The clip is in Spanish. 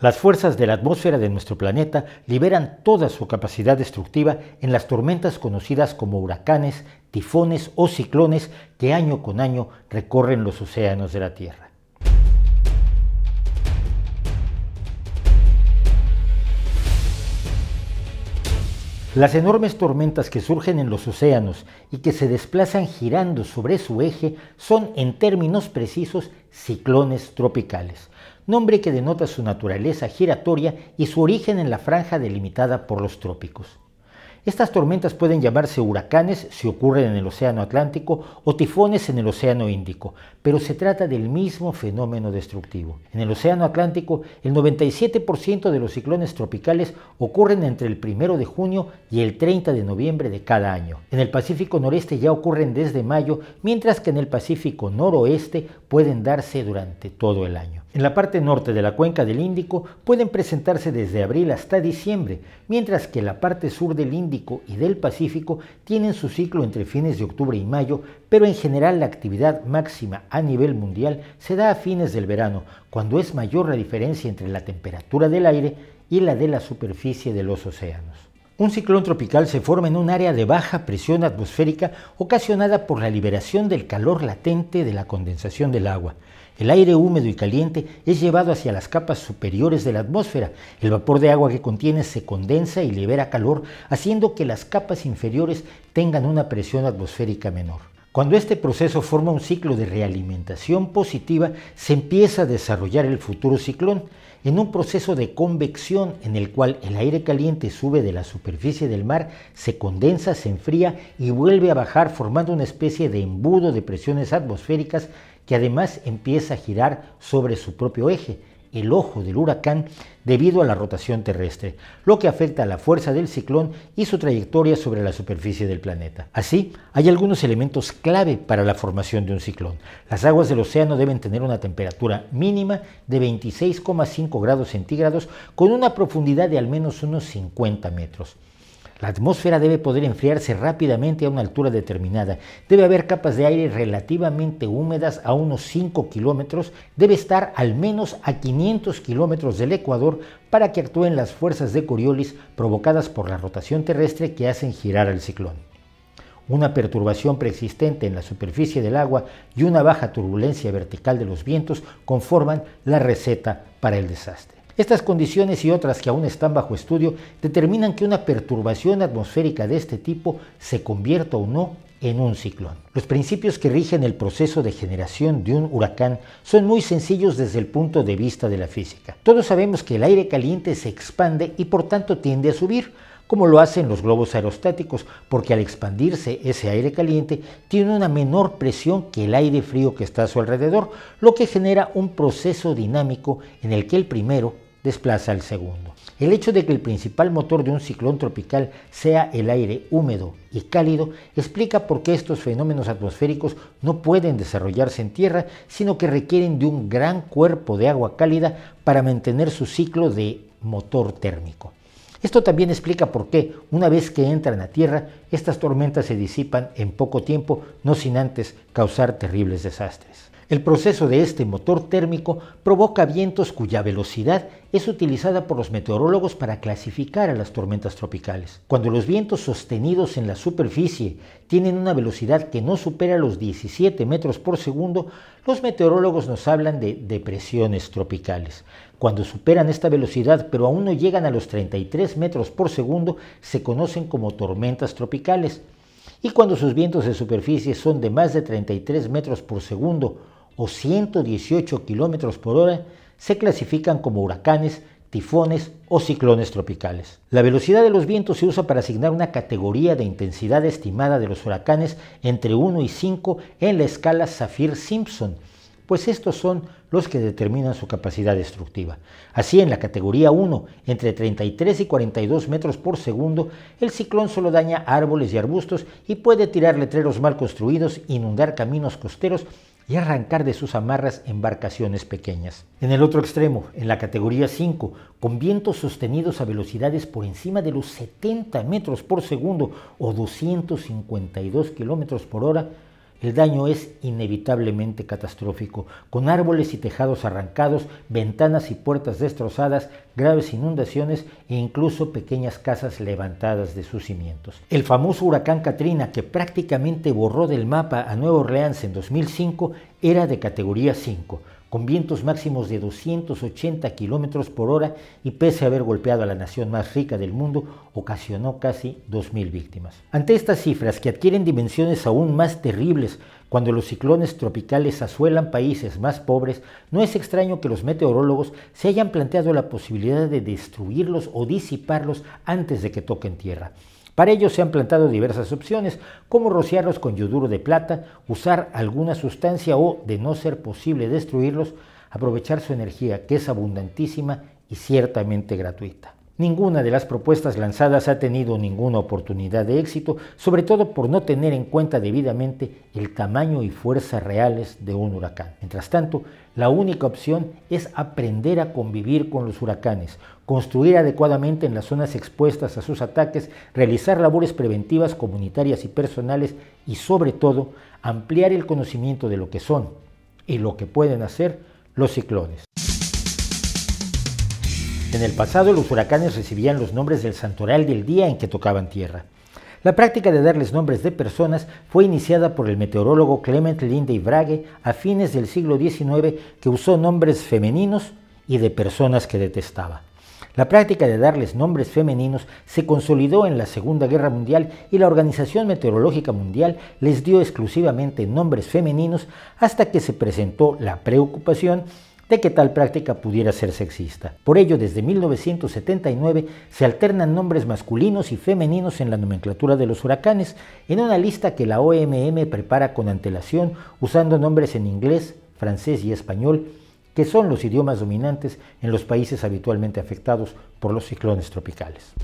Las fuerzas de la atmósfera de nuestro planeta liberan toda su capacidad destructiva en las tormentas conocidas como huracanes, tifones o ciclones que año con año recorren los océanos de la Tierra. Las enormes tormentas que surgen en los océanos y que se desplazan girando sobre su eje son, en términos precisos, ciclones tropicales, nombre que denota su naturaleza giratoria y su origen en la franja delimitada por los trópicos. Estas tormentas pueden llamarse huracanes si ocurren en el Océano Atlántico o tifones en el Océano Índico, pero se trata del mismo fenómeno destructivo. En el Océano Atlántico, el 97% de los ciclones tropicales ocurren entre el 1 de junio y el 30 de noviembre de cada año. En el Pacífico Noreste ya ocurren desde mayo, mientras que en el Pacífico Noroeste pueden darse durante todo el año. En la parte norte de la cuenca del Índico pueden presentarse desde abril hasta diciembre, mientras que en la parte sur del Índico y del Pacífico tienen su ciclo entre fines de octubre y mayo, pero en general la actividad máxima a nivel mundial se da a fines del verano, cuando es mayor la diferencia entre la temperatura del aire y la de la superficie de los océanos. Un ciclón tropical se forma en un área de baja presión atmosférica ocasionada por la liberación del calor latente de la condensación del agua. El aire húmedo y caliente es llevado hacia las capas superiores de la atmósfera. El vapor de agua que contiene se condensa y libera calor, haciendo que las capas inferiores tengan una presión atmosférica menor. Cuando este proceso forma un ciclo de realimentación positiva, se empieza a desarrollar el futuro ciclón en un proceso de convección en el cual el aire caliente sube de la superficie del mar, se condensa, se enfría y vuelve a bajar formando una especie de embudo de presiones atmosféricas que además empieza a girar sobre su propio eje, el ojo del huracán debido a la rotación terrestre, lo que afecta a la fuerza del ciclón y su trayectoria sobre la superficie del planeta. Así, hay algunos elementos clave para la formación de un ciclón. Las aguas del océano deben tener una temperatura mínima de 26,5 grados centígrados con una profundidad de al menos unos 50 metros. La atmósfera debe poder enfriarse rápidamente a una altura determinada. Debe haber capas de aire relativamente húmedas a unos 5 kilómetros. Debe estar al menos a 500 kilómetros del Ecuador para que actúen las fuerzas de Coriolis provocadas por la rotación terrestre que hacen girar al ciclón. Una perturbación preexistente en la superficie del agua y una baja turbulencia vertical de los vientos conforman la receta para el desastre. Estas condiciones y otras que aún están bajo estudio determinan que una perturbación atmosférica de este tipo se convierta o no en un ciclón. Los principios que rigen el proceso de generación de un huracán son muy sencillos desde el punto de vista de la física. Todos sabemos que el aire caliente se expande y por tanto tiende a subir, como lo hacen los globos aerostáticos, porque al expandirse ese aire caliente tiene una menor presión que el aire frío que está a su alrededor, lo que genera un proceso dinámico en el que el primero desplaza al segundo. El hecho de que el principal motor de un ciclón tropical sea el aire húmedo y cálido explica por qué estos fenómenos atmosféricos no pueden desarrollarse en tierra, sino que requieren de un gran cuerpo de agua cálida para mantener su ciclo de motor térmico. Esto también explica por qué, una vez que entran a tierra, estas tormentas se disipan en poco tiempo, no sin antes causar terribles desastres. El proceso de este motor térmico provoca vientos cuya velocidad es utilizada por los meteorólogos para clasificar a las tormentas tropicales. Cuando los vientos sostenidos en la superficie tienen una velocidad que no supera los 17 metros por segundo, los meteorólogos nos hablan de depresiones tropicales. Cuando superan esta velocidad pero aún no llegan a los 33 metros por segundo, se conocen como tormentas tropicales. Y cuando sus vientos de superficie son de más de 33 metros por segundo o 118 km por hora se clasifican como huracanes, tifones o ciclones tropicales. La velocidad de los vientos se usa para asignar una categoría de intensidad estimada de los huracanes entre 1 y 5 en la escala Zafir simpson pues estos son los que determinan su capacidad destructiva. Así, en la categoría 1, entre 33 y 42 metros por segundo, el ciclón solo daña árboles y arbustos y puede tirar letreros mal construidos, inundar caminos costeros y arrancar de sus amarras embarcaciones pequeñas. En el otro extremo, en la categoría 5, con vientos sostenidos a velocidades por encima de los 70 metros por segundo o 252 kilómetros por hora, el daño es inevitablemente catastrófico, con árboles y tejados arrancados, ventanas y puertas destrozadas, graves inundaciones e incluso pequeñas casas levantadas de sus cimientos. El famoso huracán Katrina, que prácticamente borró del mapa a Nueva Orleans en 2005, era de categoría 5 con vientos máximos de 280 kilómetros por hora y pese a haber golpeado a la nación más rica del mundo, ocasionó casi 2.000 víctimas. Ante estas cifras, que adquieren dimensiones aún más terribles cuando los ciclones tropicales azuelan países más pobres, no es extraño que los meteorólogos se hayan planteado la posibilidad de destruirlos o disiparlos antes de que toquen tierra. Para ello se han plantado diversas opciones, como rociarlos con yoduro de plata, usar alguna sustancia o, de no ser posible destruirlos, aprovechar su energía, que es abundantísima y ciertamente gratuita. Ninguna de las propuestas lanzadas ha tenido ninguna oportunidad de éxito, sobre todo por no tener en cuenta debidamente el tamaño y fuerza reales de un huracán. Mientras tanto, la única opción es aprender a convivir con los huracanes, construir adecuadamente en las zonas expuestas a sus ataques, realizar labores preventivas comunitarias y personales y sobre todo ampliar el conocimiento de lo que son y lo que pueden hacer los ciclones. En el pasado los huracanes recibían los nombres del santoral del día en que tocaban tierra. La práctica de darles nombres de personas fue iniciada por el meteorólogo Clement Lindey Brage a fines del siglo XIX que usó nombres femeninos y de personas que detestaba. La práctica de darles nombres femeninos se consolidó en la Segunda Guerra Mundial y la Organización Meteorológica Mundial les dio exclusivamente nombres femeninos hasta que se presentó la preocupación de que tal práctica pudiera ser sexista. Por ello, desde 1979 se alternan nombres masculinos y femeninos en la nomenclatura de los huracanes, en una lista que la OMM prepara con antelación usando nombres en inglés, francés y español, que son los idiomas dominantes en los países habitualmente afectados por los ciclones tropicales.